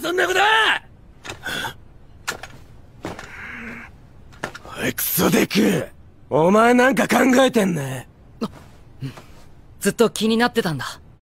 そんなことはクソデクお前なんか考えてんねずっと気になってたんだ